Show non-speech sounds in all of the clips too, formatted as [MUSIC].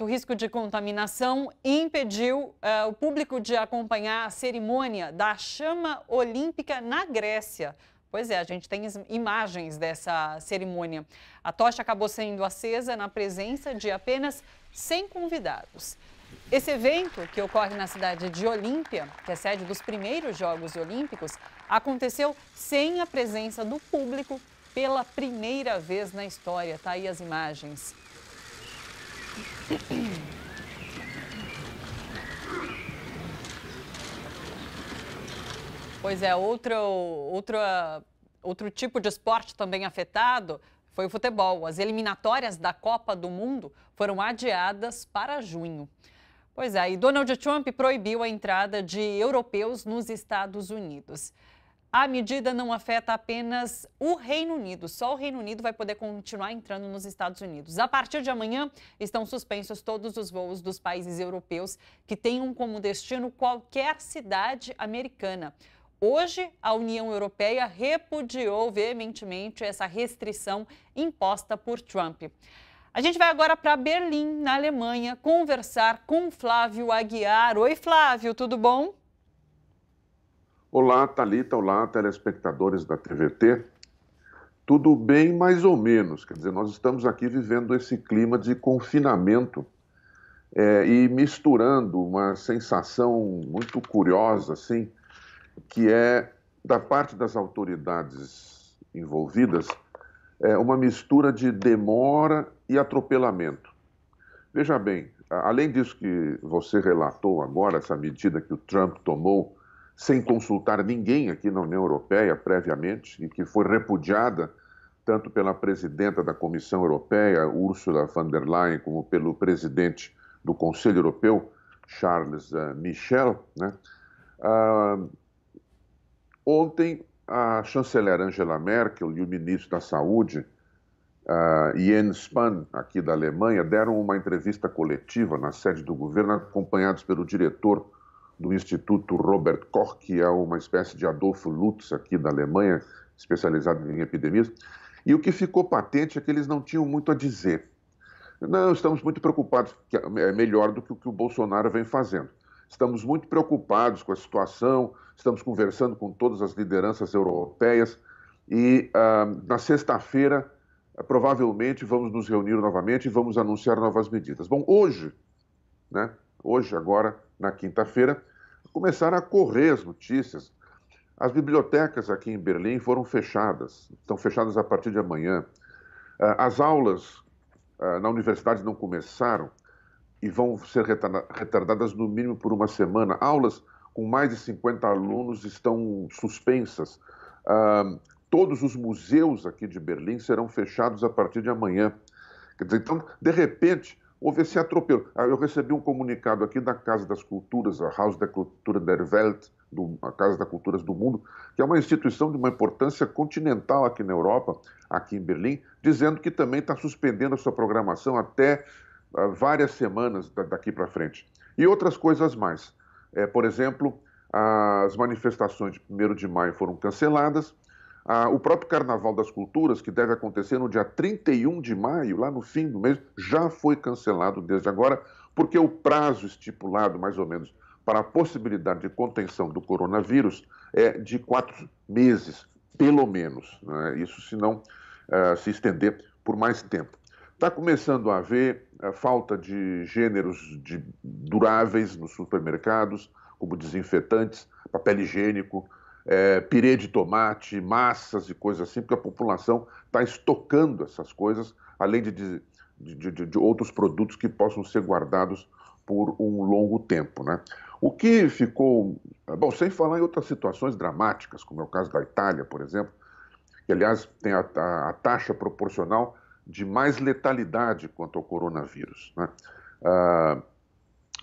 O risco de contaminação impediu uh, o público de acompanhar a cerimônia da chama olímpica na Grécia. Pois é, a gente tem imagens dessa cerimônia. A tocha acabou sendo acesa na presença de apenas 100 convidados. Esse evento, que ocorre na cidade de Olímpia, que é sede dos primeiros Jogos Olímpicos, aconteceu sem a presença do público pela primeira vez na história. Tá aí as imagens. Pois é, outro, outro, outro tipo de esporte também afetado foi o futebol. As eliminatórias da Copa do Mundo foram adiadas para junho. Pois é, e Donald Trump proibiu a entrada de europeus nos Estados Unidos. A medida não afeta apenas o Reino Unido, só o Reino Unido vai poder continuar entrando nos Estados Unidos. A partir de amanhã, estão suspensos todos os voos dos países europeus que tenham como destino qualquer cidade americana. Hoje, a União Europeia repudiou veementemente essa restrição imposta por Trump. A gente vai agora para Berlim, na Alemanha, conversar com Flávio Aguiar. Oi, Flávio, tudo bom? Olá, Talita, olá, telespectadores da TVT. Tudo bem, mais ou menos. Quer dizer, nós estamos aqui vivendo esse clima de confinamento é, e misturando uma sensação muito curiosa, assim, que é da parte das autoridades envolvidas, é uma mistura de demora e atropelamento. Veja bem, além disso que você relatou agora, essa medida que o Trump tomou sem consultar ninguém aqui na União Europeia previamente, e que foi repudiada tanto pela presidenta da Comissão Europeia, Ursula von der Leyen, como pelo presidente do Conselho Europeu, Charles eh, Michel. Né? Ah, ontem, a chanceler Angela Merkel e o ministro da Saúde, ah, Jens Spahn, aqui da Alemanha, deram uma entrevista coletiva na sede do governo, acompanhados pelo diretor do Instituto Robert Koch, que é uma espécie de Adolfo Lutz aqui da Alemanha, especializado em epidemias. E o que ficou patente é que eles não tinham muito a dizer. Não, estamos muito preocupados, é melhor do que o que o Bolsonaro vem fazendo. Estamos muito preocupados com a situação, estamos conversando com todas as lideranças europeias e ah, na sexta-feira, ah, provavelmente, vamos nos reunir novamente e vamos anunciar novas medidas. Bom, hoje, né, hoje, agora, na quinta-feira, começaram a correr as notícias. As bibliotecas aqui em Berlim foram fechadas, estão fechadas a partir de amanhã. Ah, as aulas ah, na universidade não começaram e vão ser retardadas no mínimo por uma semana. Aulas com mais de 50 alunos estão suspensas. Ah, todos os museus aqui de Berlim serão fechados a partir de amanhã. Quer dizer, então, de repente, houve esse atropelo. Ah, eu recebi um comunicado aqui da Casa das Culturas, a House da Cultura der Welt, do, a Casa das Culturas do Mundo, que é uma instituição de uma importância continental aqui na Europa, aqui em Berlim, dizendo que também está suspendendo a sua programação até uh, várias semanas daqui para frente. E outras coisas mais. É, por exemplo, as manifestações de 1 de maio foram canceladas, ah, o próprio Carnaval das Culturas, que deve acontecer no dia 31 de maio, lá no fim do mês, já foi cancelado desde agora, porque o prazo estipulado, mais ou menos, para a possibilidade de contenção do coronavírus é de quatro meses, pelo menos. Né? Isso se não ah, se estender por mais tempo. Está começando a haver a é, falta de gêneros de duráveis nos supermercados, como desinfetantes, papel higiênico, é, pirê de tomate, massas e coisas assim, porque a população está estocando essas coisas, além de, de, de, de, outros produtos que possam ser guardados por um longo tempo. Né? O que ficou. Bom, sem falar em outras situações dramáticas, como é o caso da Itália, por exemplo, que, aliás, tem a, a, a taxa proporcional de mais letalidade quanto ao coronavírus. Né? Ah,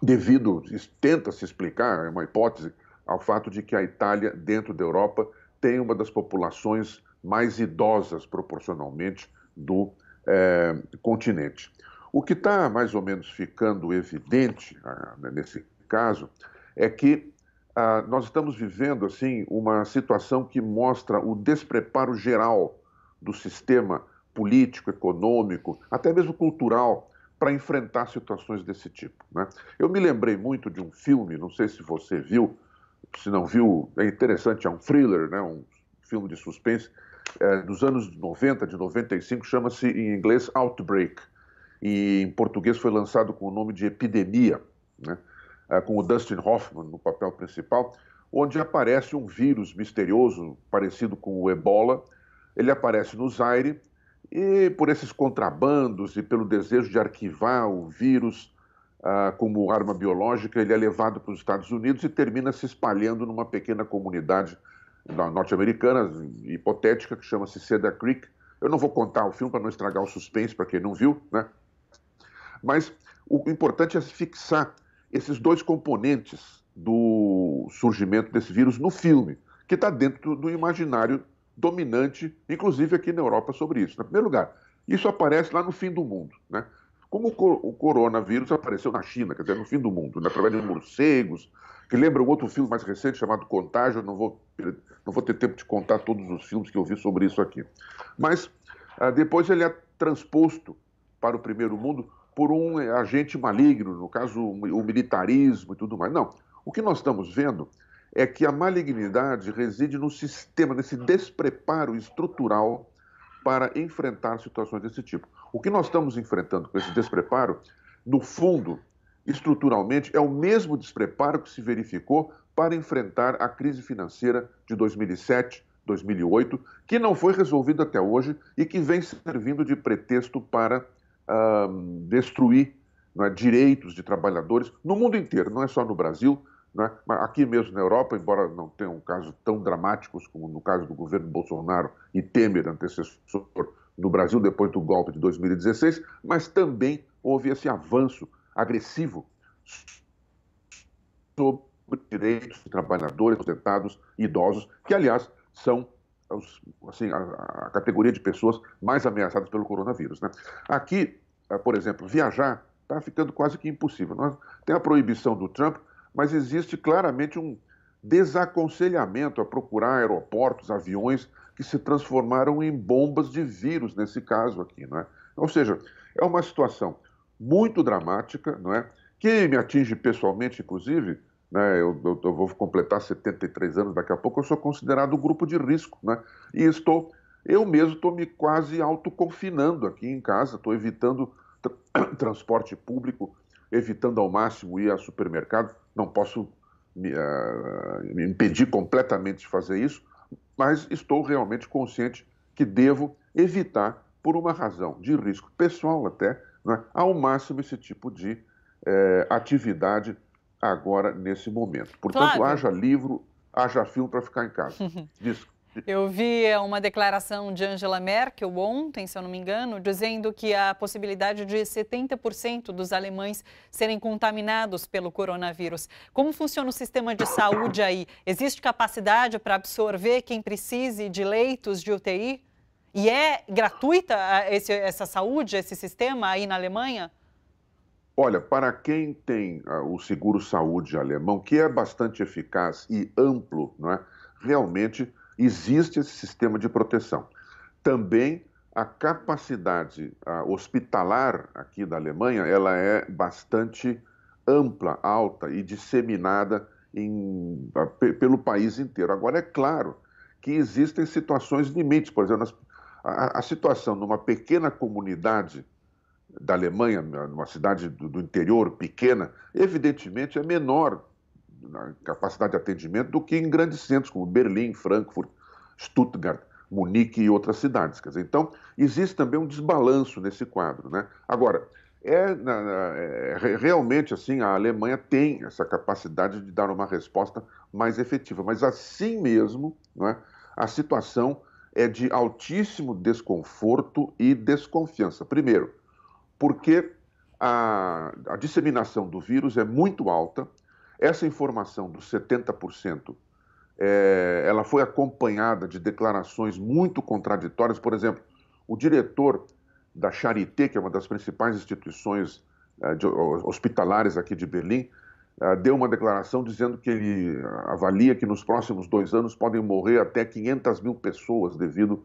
devido, tenta se explicar, é uma hipótese, ao fato de que a Itália, dentro da Europa, tem uma das populações mais idosas proporcionalmente do é, continente. O que está mais ou menos ficando evidente ah, né, nesse caso é que ah, nós estamos vivendo assim uma situação que mostra o despreparo geral do sistema político, econômico, até mesmo cultural, para enfrentar situações desse tipo. Né? Eu me lembrei muito de um filme, não sei se você viu, se não viu, é interessante, é um thriller, né, um filme de suspense é, dos anos 90, de 95, chama-se em inglês Outbreak. E em português foi lançado com o nome de Epidemia, né, é, com o Dustin Hoffman no papel principal, onde aparece um vírus misterioso parecido com o ebola. Ele aparece no Zaire e, por esses contrabandos e pelo desejo de arquivar o vírus, ah, como arma biológica, ele é levado para os Estados Unidos e termina se espalhando numa pequena comunidade norte-americana, hipotética, que chama-se Cedar Creek. Eu não vou contar o filme para não estragar o suspense para quem não viu, né? Mas o importante é fixar esses dois componentes do surgimento desse vírus no filme, que está dentro do imaginário dominante, inclusive aqui na Europa, sobre isso. Em primeiro lugar, isso aparece lá no fim do mundo. Né? como o coronavírus apareceu na China, quer dizer, no fim do mundo, né, através de morcegos, que lembra um outro filme mais recente chamado Contágio, não vou, não vou ter tempo de contar todos os filmes que eu vi sobre isso aqui. Mas ah, depois ele é transposto para o primeiro mundo por um agente maligno, no caso o militarismo e tudo mais. Não, o que nós estamos vendo é que a malignidade reside no sistema, nesse despreparo estrutural para enfrentar situações desse tipo. O que nós estamos enfrentando com esse despreparo, no fundo, estruturalmente, é o mesmo despreparo que se verificou para enfrentar a crise financeira de 2007, 2008, que não foi resolvida até hoje e que vem servindo de pretexto para destruir é, direitos de trabalhadores no mundo inteiro, não é só no Brasil, é, aqui mesmo na Europa, embora não tenham um casos tão dramáticos como no caso do governo Bolsonaro e Temer, antecessor no Brasil depois do golpe de 2016, mas também houve esse avanço agressivo sobre direitos de trabalhadores, aposentados, idosos, que, aliás, são assim, a, a, categoria de pessoas mais ameaçadas pelo coronavírus. Né? Aqui, ah, por exemplo, viajar está ficando quase que impossível. Nós, tem a proibição do Trump, mas existe claramente um, desaconselhamento a procurar aeroportos, aviões que se transformaram em bombas de vírus, nesse caso aqui. Não é? Ou seja, é uma situação muito dramática, não é? que me atinge pessoalmente, inclusive. Né? Eu, eu, eu, vou completar 73 anos daqui a pouco, eu sou considerado grupo de risco. Né? E estou, eu mesmo estou me quase autoconfinando aqui em casa, estou evitando tra [COUGHS] transporte público, evitando ao máximo ir a supermercado. Não posso ah, me, impedir impedi completamente de fazer isso, mas estou realmente consciente que devo evitar, por uma razão de risco pessoal até, né, ao máximo esse tipo de eh, atividade agora nesse momento. Portanto, claro. haja livro, haja filme para ficar em casa. [LAUGHS] Des eu vi é, uma declaração de Angela Merkel ontem, se eu não me engano, dizendo que a possibilidade de 70% dos alemães serem contaminados pelo coronavírus. Como funciona o sistema de saúde aí? Existe capacidade para absorver quem precise de leitos de UTI? E é gratuita esse, essa saúde, esse sistema aí na Alemanha? Olha, para quem tem ah, o seguro saúde alemão, que é bastante eficaz e amplo, não é? Realmente existe esse sistema de proteção. Também a capacidade hospitalar aqui da Alemanha ela é bastante ampla, alta e disseminada em, pelo país inteiro. Agora, é claro que existem situações limites, por exemplo, a, a, situação numa pequena comunidade da Alemanha, numa cidade do, do interior pequena, evidentemente é menor na capacidade de atendimento do que em grandes centros como Berlim, Frankfurt, Stuttgart, Munique e outras cidades. Quer dizer, então, existe também um desbalanço nesse quadro. Né? Agora, é, é, realmente assim a Alemanha tem essa capacidade de dar uma resposta mais efetiva, mas assim mesmo é, a situação é de altíssimo desconforto e desconfiança. Primeiro, porque a, a disseminação do vírus é muito alta, essa informação dos 70%, é, ela foi acompanhada de declarações muito contraditórias. Por exemplo, o diretor da Charité, que é uma das principais instituições é, de, hospitalares aqui de Berlim, é, deu uma declaração dizendo que ele avalia que nos próximos dois anos podem morrer até 500 mil pessoas devido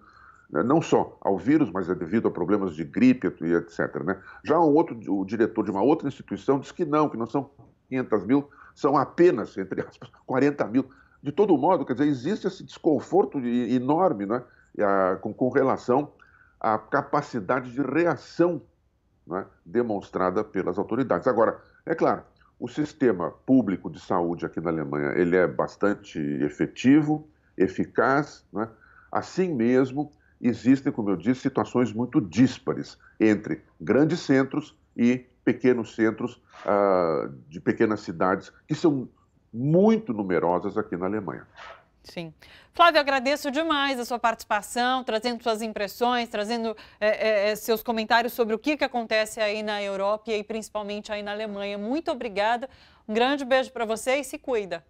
né, não só ao vírus, mas é devido a problemas de gripe e etc. Né? Já um outro, o diretor de uma outra instituição diz que não, que não são 500 mil, são apenas, entre aspas, 40 [LAUGHS] mil. De todo modo, quer dizer, existe esse desconforto enorme né, com, relação à capacidade de reação né, demonstrada pelas autoridades. Agora, é claro, o sistema público de saúde aqui na Alemanha ele é bastante efetivo, eficaz. Né? Assim mesmo, existem, como eu disse, situações muito díspares entre grandes centros e pequenos centros uh, de pequenas cidades que são muito numerosas aqui na Alemanha. Sim. Flávio, agradeço demais a sua participação, trazendo suas impressões, trazendo é, é, é seus comentários sobre o que, que acontece aí na Europa e aí, principalmente aí na Alemanha. Muito obrigada, um grande beijo para você e se cuida.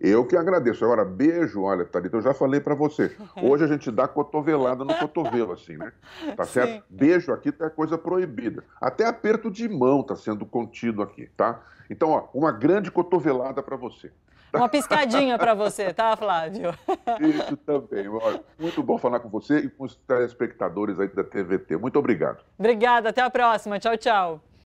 Eu que agradeço. Agora, beijo, olha, Thalita, eu já falei para você. Hoje a gente dá cotovelada no cotovelo, assim, né? Tá Sim. certo? Beijo aqui tá é coisa proibida. Até aperto de mão tá sendo contido aqui, tá? Então, ó, uma grande cotovelada para você. Uma piscadinha para você, tá, Flávio? Isso também. muito bom falar com você e com os telespectadores aí da TVT. Muito obrigado. Obrigada, até a próxima. Tchau, tchau.